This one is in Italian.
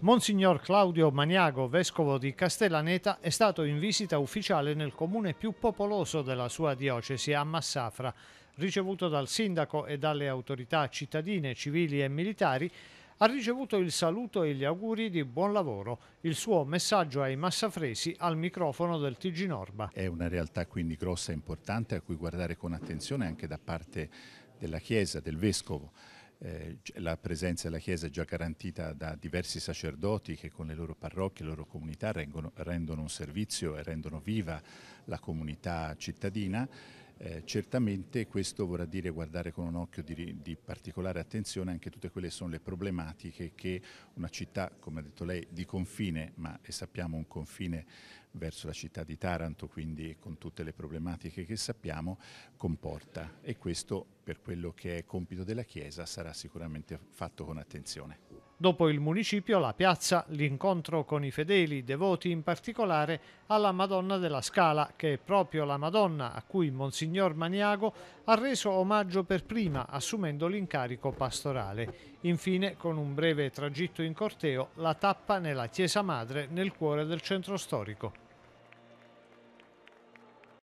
Monsignor Claudio Maniago, vescovo di Castellaneta, è stato in visita ufficiale nel comune più popoloso della sua diocesi, a Massafra, ricevuto dal sindaco e dalle autorità cittadine, civili e militari, ha ricevuto il saluto e gli auguri di buon lavoro, il suo messaggio ai massafresi al microfono del TG Norba. È una realtà quindi grossa e importante a cui guardare con attenzione anche da parte della Chiesa, del Vescovo eh, la presenza della Chiesa è già garantita da diversi sacerdoti che con le loro parrocchie, le loro comunità rengono, rendono un servizio e rendono viva la comunità cittadina. Eh, certamente questo vorrà dire guardare con un occhio di, di, particolare attenzione anche tutte quelle che sono le problematiche che una città, come ha detto lei, di confine, ma e sappiamo un confine verso la città di Taranto, quindi con tutte le problematiche che sappiamo, comporta. E questo per quello che è compito della Chiesa sarà sicuramente fatto con attenzione. Dopo il municipio, la piazza, l'incontro con i fedeli, devoti in particolare alla Madonna della Scala, che è proprio la Madonna a cui Monsignor Maniago ha reso omaggio per prima, assumendo l'incarico pastorale. Infine, con un breve tragitto in corteo, la tappa nella Chiesa Madre nel cuore del centro storico.